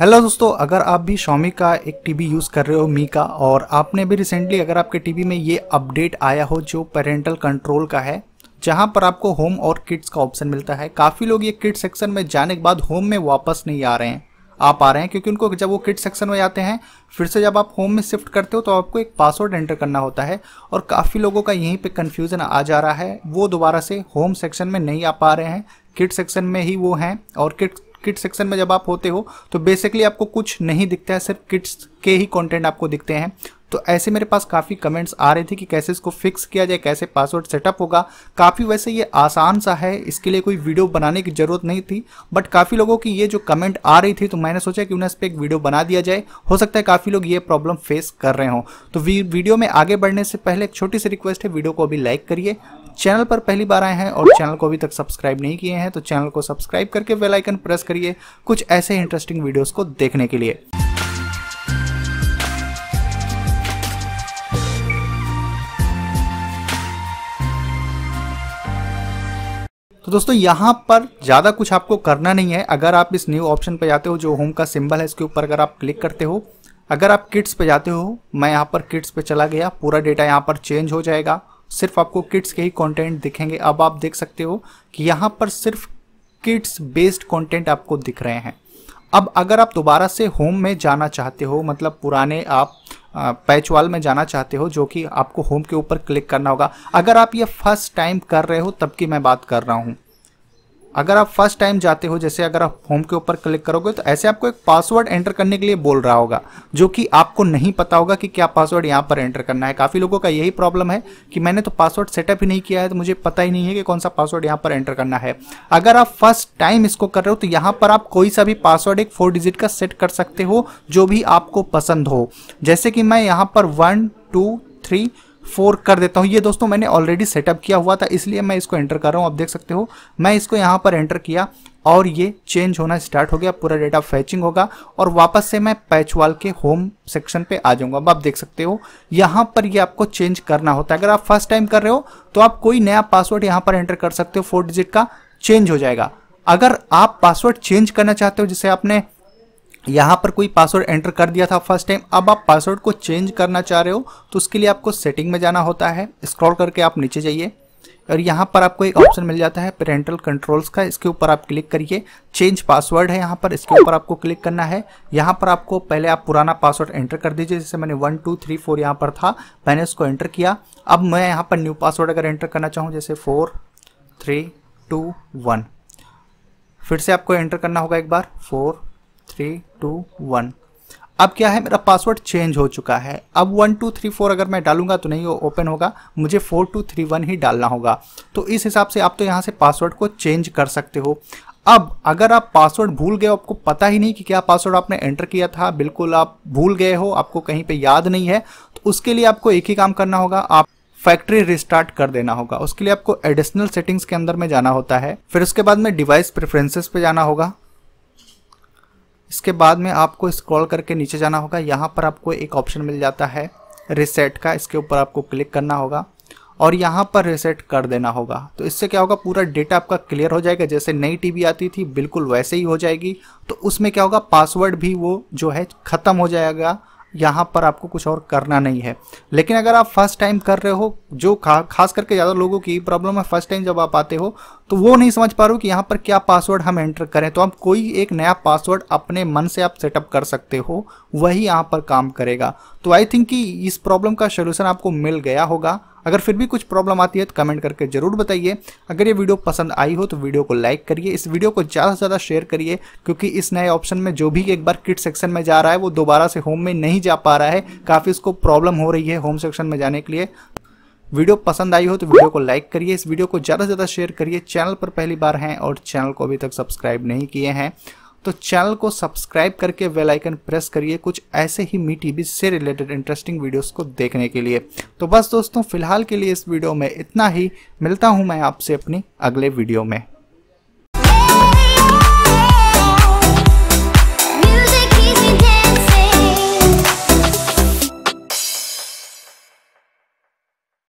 hello दोस्तों अगर आप भी शॉमी का एक टीवी यूज़ कर रहे हो मी का और आपने भी रिसेंटली अगर आपके टीवी में ये अपडेट आया हो जो पेरेंटल कंट्रोल का है जहाँ पर आपको होम और किड्स का ऑप्शन मिलता है काफ़ी लोग ये किड सेक्शन में जाने के बाद होम में वापस नहीं आ रहे हैं आप आ रहे हैं क्योंकि उनको जब वो किड सेक्शन में आते हैं फिर से जब आप होम में शिफ्ट करते हो तो आपको एक पासवर्ड एंटर करना होता है और काफ़ी लोगों का यहीं पे कन्फ्यूज़न आ जा रहा है वो दोबारा से होम सेक्शन में नहीं आ पा रहे हैं किड सेक्शन में ही वो हैं और किट किट सेक्शन में जब आप होते हो तो बेसिकली आपको कुछ नहीं दिखता है सिर्फ किट्स के ही कंटेंट आपको दिखते हैं तो ऐसे मेरे पास काफ़ी कमेंट्स आ रहे थे कि कैसे इसको फिक्स किया जाए कैसे पासवर्ड सेटअप होगा काफ़ी वैसे ये आसान सा है इसके लिए कोई वीडियो बनाने की ज़रूरत नहीं थी बट काफ़ी लोगों की ये जो कमेंट आ रही थी तो मैंने सोचा कि उन्हें इस पर एक वीडियो बना दिया जाए हो सकता है काफ़ी लोग ये प्रॉब्लम फेस कर रहे हों तो वीडियो में आगे बढ़ने से पहले एक छोटी सी रिक्वेस्ट है वीडियो को अभी लाइक करिए चैनल पर पहली बार आए हैं और चैनल को अभी तक सब्सक्राइब नहीं किए हैं तो चैनल को सब्सक्राइब करके बेल आइकन प्रेस करिए कुछ ऐसे इंटरेस्टिंग वीडियोस को देखने के लिए तो दोस्तों यहाँ पर ज़्यादा कुछ आपको करना नहीं है अगर आप इस न्यू ऑप्शन पर जाते हो जो होम का सिंबल है इसके ऊपर अगर आप क्लिक करते हो अगर आप किड्स पे जाते हो मैं यहाँ पर किड्स पर चला गया पूरा डेटा यहाँ पर चेंज हो जाएगा सिर्फ आपको किड्स के ही कंटेंट दिखेंगे अब आप देख सकते हो कि यहाँ पर सिर्फ किड्स बेस्ड कंटेंट आपको दिख रहे हैं अब अगर आप दोबारा से होम में जाना चाहते हो मतलब पुराने आप पैच वाल में जाना चाहते हो जो कि आपको होम के ऊपर क्लिक करना होगा अगर आप ये फर्स्ट टाइम कर रहे हो तब की मैं बात कर रहा हूँ अगर आप फर्स्ट टाइम जाते हो जैसे अगर आप होम के ऊपर क्लिक करोगे तो ऐसे आपको एक पासवर्ड एंटर करने के लिए बोल रहा होगा जो कि आपको नहीं पता होगा कि क्या पासवर्ड यहाँ पर एंटर करना है काफ़ी लोगों का यही प्रॉब्लम है कि मैंने तो पासवर्ड सेटअप ही नहीं किया है तो मुझे पता ही नहीं है कि कौन सा पासवर्ड यहाँ पर एंटर करना है अगर आप फर्स्ट टाइम इसको कर रहे हो तो यहाँ पर आप कोई सा भी पासवर्ड एक फोर डिजिट का सेट कर सकते हो जो भी आपको पसंद हो जैसे कि मैं यहाँ पर वन टू थ्री फोर कर देता हूँ ये दोस्तों मैंने ऑलरेडी सेटअप किया हुआ था इसलिए मैं इसको एंटर कर रहा हूँ आप देख सकते हो मैं इसको यहाँ पर एंटर किया और ये चेंज होना स्टार्ट हो गया पूरा डेटा फैचिंग होगा और वापस से मैं पैचवाल के होम सेक्शन पे आ जाऊंगा अब आप देख सकते हो यहाँ पर ये आपको चेंज करना होता है अगर आप फर्स्ट टाइम कर रहे हो तो आप कोई नया पासवर्ड यहाँ पर एंटर कर सकते हो फोर डिजिट का चेंज हो जाएगा अगर आप पासवर्ड चेंज करना चाहते हो जिसे आपने यहाँ पर कोई पासवर्ड एंटर कर दिया था फर्स्ट टाइम अब आप पासवर्ड को चेंज करना चाह रहे हो तो उसके लिए आपको सेटिंग में जाना होता है स्क्रॉल करके आप नीचे जाइए और यहाँ पर आपको एक ऑप्शन मिल जाता है पेरेंटल कंट्रोल्स का इसके ऊपर आप क्लिक करिए चेंज पासवर्ड है यहाँ पर इसके ऊपर आपको क्लिक करना है यहाँ पर आपको पहले आप पुराना पासवर्ड एंटर कर दीजिए जैसे मैंने वन टू थ्री फोर यहाँ पर था मैंने उसको एंटर किया अब मैं यहाँ पर न्यू पासवर्ड अगर एंटर करना चाहूँ जैसे फोर थ्री टू वन फिर से आपको एंटर करना होगा एक बार फोर थ्री टू वन अब क्या है मेरा पासवर्ड चेंज हो चुका है अब वन टू थ्री फोर अगर मैं डालूंगा तो नहीं ओपन होगा मुझे फोर टू थ्री वन ही डालना होगा तो इस हिसाब से आप तो यहाँ से पासवर्ड को चेंज कर सकते हो अब अगर आप पासवर्ड भूल गए आपको पता ही नहीं कि क्या पासवर्ड आपने एंटर किया था बिल्कुल आप भूल गए हो आपको कहीं पे याद नहीं है तो उसके लिए आपको एक ही काम करना होगा आप फैक्ट्री रिस्टार्ट कर देना होगा उसके लिए आपको एडिशनल सेटिंग्स के अंदर में जाना होता है फिर उसके बाद में डिवाइस प्रेफरेंसेस पे जाना होगा इसके बाद में आपको स्क्रॉल करके नीचे जाना होगा यहाँ पर आपको एक ऑप्शन मिल जाता है रिसेट का इसके ऊपर आपको क्लिक करना होगा और यहाँ पर रिसेट कर देना होगा तो इससे क्या होगा पूरा डेटा आपका क्लियर हो जाएगा जैसे नई टीवी आती थी बिल्कुल वैसे ही हो जाएगी तो उसमें क्या होगा पासवर्ड भी वो जो है ख़त्म हो जाएगा यहाँ पर आपको कुछ और करना नहीं है लेकिन अगर आप फर्स्ट टाइम कर रहे हो जो खा खास करके ज़्यादा लोगों की प्रॉब्लम है फर्स्ट टाइम जब आप आते हो तो वो नहीं समझ पा रहे हो कि यहाँ पर क्या पासवर्ड हम एंटर करें तो आप कोई एक नया पासवर्ड अपने मन से आप सेटअप कर सकते हो वही यहाँ पर काम करेगा तो आई थिंक कि इस प्रॉब्लम का सोल्यूशन आपको मिल गया होगा अगर फिर भी कुछ प्रॉब्लम आती है तो कमेंट करके ज़रूर बताइए अगर ये वीडियो पसंद आई हो तो वीडियो को लाइक करिए इस वीडियो को ज़्यादा से ज़्यादा शेयर करिए क्योंकि इस नए ऑप्शन में जो भी एक बार किट सेक्शन में जा रहा है वो दोबारा से होम में नहीं जा पा रहा है काफ़ी उसको प्रॉब्लम हो रही है होम सेक्शन में जाने के लिए वीडियो पसंद आई हो तो वीडियो को लाइक करिए इस वीडियो को ज़्यादा से ज़्यादा शेयर करिए चैनल पर पहली बार हैं और चैनल को अभी तक सब्सक्राइब नहीं किए हैं तो चैनल को सब्सक्राइब करके वेल आइकन प्रेस करिए कुछ ऐसे ही मी टीवी से रिलेटेड इंटरेस्टिंग वीडियोस को देखने के लिए तो बस दोस्तों फिलहाल के लिए इस वीडियो में इतना ही मिलता हूँ मैं आपसे अपनी अगले वीडियो में